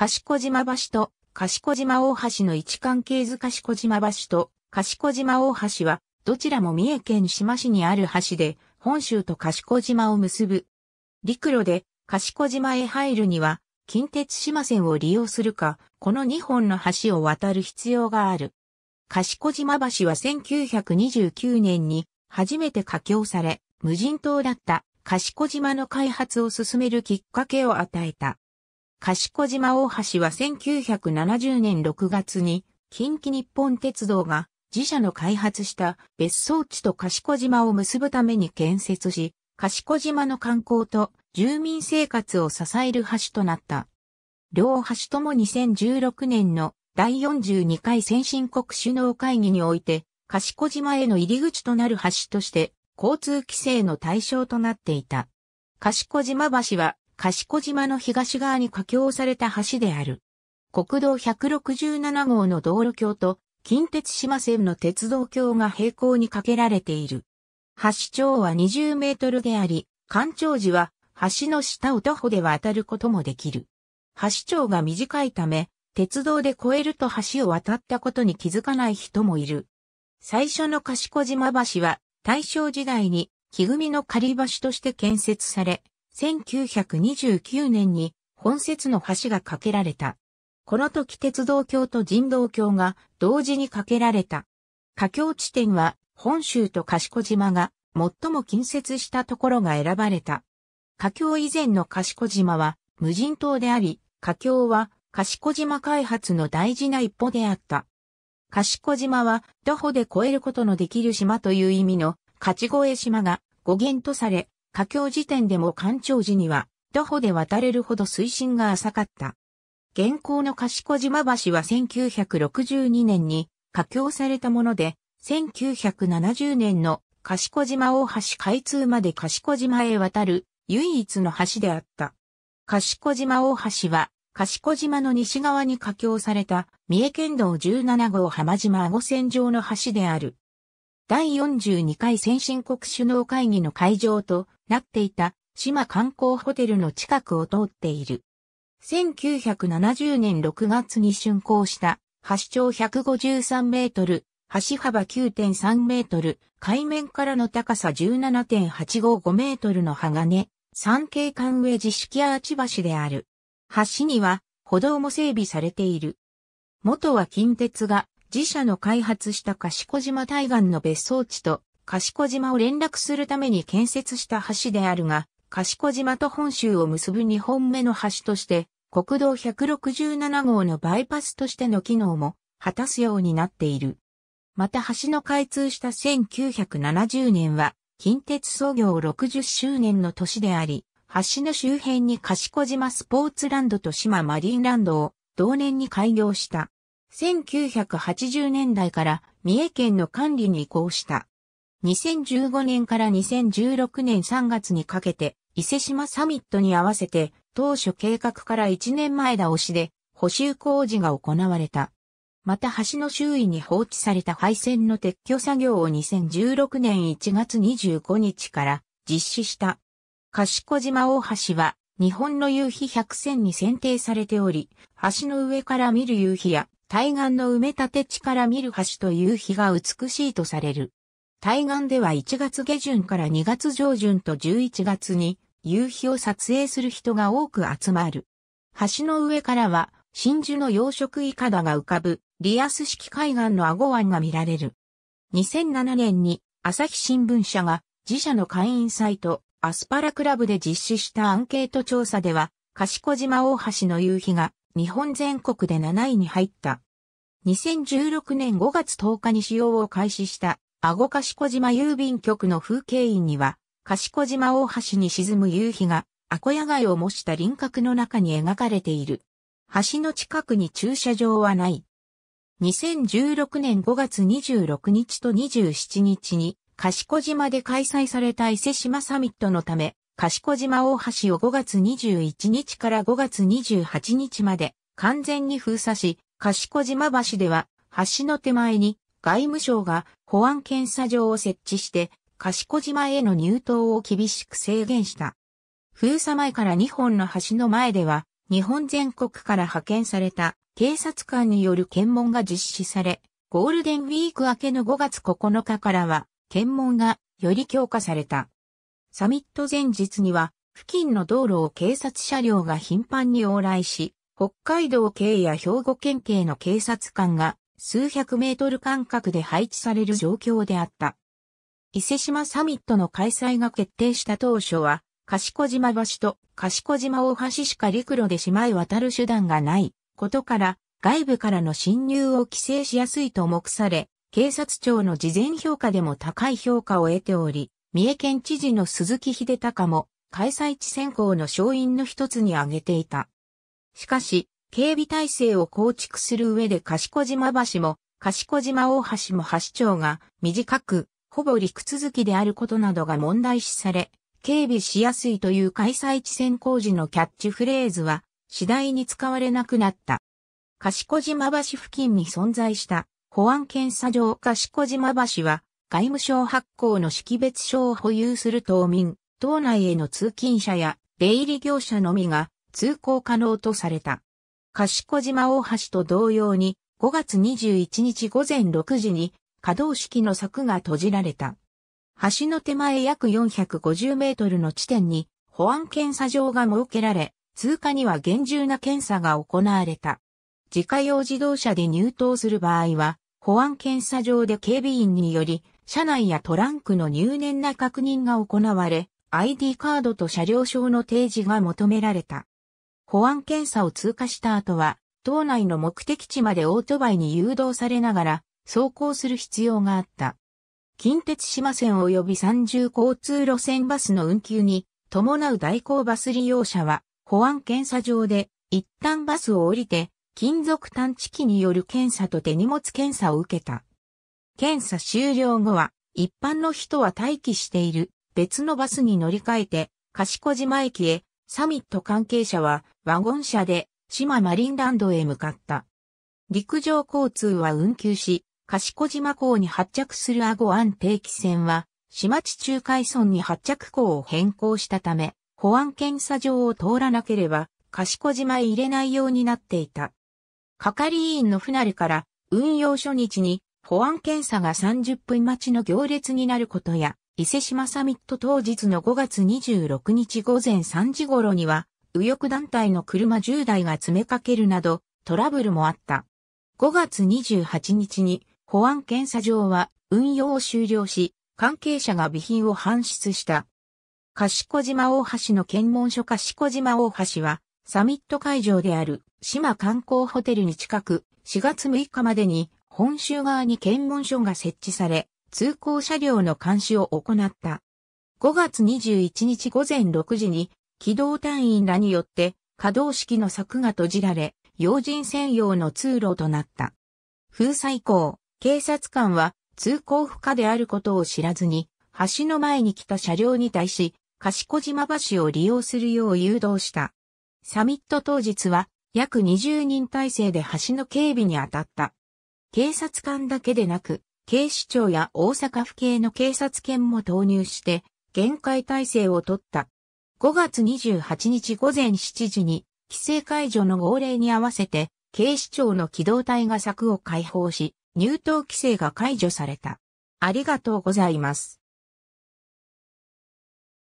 賢島橋と賢島大橋の位置関係図賢島橋と賢島大橋は、どちらも三重県志摩市にある橋で、本州と賢島を結ぶ。陸路で賢島へ入るには、近鉄志摩線を利用するか、この2本の橋を渡る必要がある。賢島橋は1929年に初めて架橋され、無人島だった賢島の開発を進めるきっかけを与えた。賢島大橋は1970年6月に近畿日本鉄道が自社の開発した別荘地と賢島を結ぶために建設し、賢島の観光と住民生活を支える橋となった。両橋とも2016年の第42回先進国首脳会議において、賢島への入り口となる橋として、交通規制の対象となっていた。賢島橋は賢島の東側に架橋された橋である。国道167号の道路橋と近鉄島線の鉄道橋が平行に架けられている。橋長は20メートルであり、干潮時は橋の下を徒歩で渡ることもできる。橋長が短いため、鉄道で越えると橋を渡ったことに気づかない人もいる。最初の賢島橋は大正時代に木組みの仮橋として建設され、1929年に本節の橋が架けられた。この時鉄道橋と人道橋が同時に架けられた。架橋地点は本州と賢島が最も近接したところが選ばれた。架橋以前の賢島は無人島であり、架橋は賢島開発の大事な一歩であった。賢島は徒歩で越えることのできる島という意味の勝越島が語源とされ、加強時点でも干潮時には、徒歩で渡れるほど水深が浅かった。現行の賢島橋は1962年に架橋されたもので、1970年の賢島大橋開通まで賢島へ渡る唯一の橋であった。賢島大橋は、賢島の西側に架橋された三重県道17号浜島五線上の橋である。第42回先進国首脳会議の会場となっていた島観光ホテルの近くを通っている。1970年6月に竣工した橋長153メートル、橋幅9.3メートル、海面からの高さ17.855メートルの鋼、三景間上自式アーチ橋である。橋には歩道も整備されている。元は近鉄が自社の開発した賢島対岸の別荘地と賢島を連絡するために建設した橋であるが、賢島と本州を結ぶ2本目の橋として、国道167号のバイパスとしての機能も果たすようになっている。また橋の開通した1970年は、近鉄創業60周年の年であり、橋の周辺に賢島スポーツランドと島マリンランドを同年に開業した。1980年代から三重県の管理に移行した。2015年から2016年3月にかけて、伊勢島サミットに合わせて、当初計画から1年前倒しで、補修工事が行われた。また橋の周囲に放置された配線の撤去作業を2016年1月25日から実施した。賢島大橋は日本の夕日100選に選定されており、橋の上から見る夕日や対岸の埋め立て地から見る橋と夕日が美しいとされる。対岸では1月下旬から2月上旬と11月に夕日を撮影する人が多く集まる。橋の上からは真珠の養殖イカダが浮かぶリアス式海岸の顎湾が見られる。2007年に朝日新聞社が自社の会員サイトアスパラクラブで実施したアンケート調査では、賢島大橋の夕日が日本全国で7位に入った。2016年5月10日に使用を開始した顎賢島郵便局の風景印には、賢島大橋に沈む夕日が、アコヤ街を模した輪郭の中に描かれている。橋の近くに駐車場はない。2016年5月26日と27日に、賢島で開催された伊勢島サミットのため、賢島大橋を5月21日から5月28日まで完全に封鎖し、賢島橋では橋の手前に外務省が保安検査場を設置して、賢島への入島を厳しく制限した。封鎖前から日本の橋の前では、日本全国から派遣された警察官による検問が実施され、ゴールデンウィーク明けの5月9日からは、検問がより強化された。サミット前日には、付近の道路を警察車両が頻繁に往来し、北海道警や兵庫県警の警察官が数百メートル間隔で配置される状況であった。伊勢島サミットの開催が決定した当初は、賢島橋と賢島大橋しか陸路で島へ渡る手段がないことから、外部からの侵入を規制しやすいと目され、警察庁の事前評価でも高い評価を得ており、三重県知事の鈴木秀隆も開催地選考の勝因の一つに挙げていた。しかし、警備体制を構築する上で賢島橋も、賢島大橋も橋長が短く、ほぼ陸続きであることなどが問題視され、警備しやすいという開催地線工事のキャッチフレーズは、次第に使われなくなった。賢島橋付近に存在した保安検査場賢島橋は外務省発行の識別証を保有する島民、島内への通勤者や出入り業者のみが通行可能とされた。賢島大橋と同様に5月21日午前6時に可動式の柵が閉じられた。橋の手前約450メートルの地点に保安検査場が設けられ、通過には厳重な検査が行われた。自家用自動車で入島する場合は、保安検査場で警備員により、車内やトランクの入念な確認が行われ、ID カードと車両証の提示が求められた。保安検査を通過した後は、島内の目的地までオートバイに誘導されながら、走行する必要があった。近鉄島線及び三重交通路線バスの運休に伴う代行バス利用者は保安検査場で一旦バスを降りて金属探知機による検査と手荷物検査を受けた。検査終了後は一般の人は待機している別のバスに乗り換えて賢島駅へサミット関係者はワゴン車で島マリンランドへ向かった。陸上交通は運休し、賢島港に発着するアゴアン定期船は、島地中海村に発着港を変更したため、保安検査場を通らなければ、賢島へ入れないようになっていた。係員の不慣れから、運用初日に保安検査が30分待ちの行列になることや、伊勢島サミット当日の5月26日午前3時頃には、右翼団体の車10台が詰めかけるなど、トラブルもあった。5月28日に、保安検査場は運用を終了し、関係者が備品を搬出した。賢島大橋の検問所賢島大橋は、サミット会場である島観光ホテルに近く、4月6日までに本州側に検問所が設置され、通行車両の監視を行った。5月21日午前6時に、機動隊員らによって可動式の柵が閉じられ、要人専用の通路となった。封鎖以降、警察官は通行不可であることを知らずに、橋の前に来た車両に対し、賢島橋を利用するよう誘導した。サミット当日は約20人体制で橋の警備に当たった。警察官だけでなく、警視庁や大阪府警の警察犬も投入して、厳戒態勢をとった。5月28日午前7時に、規制解除の号令に合わせて、警視庁の機動隊が柵を開放し、入党規制が解除された。ありがとうございます。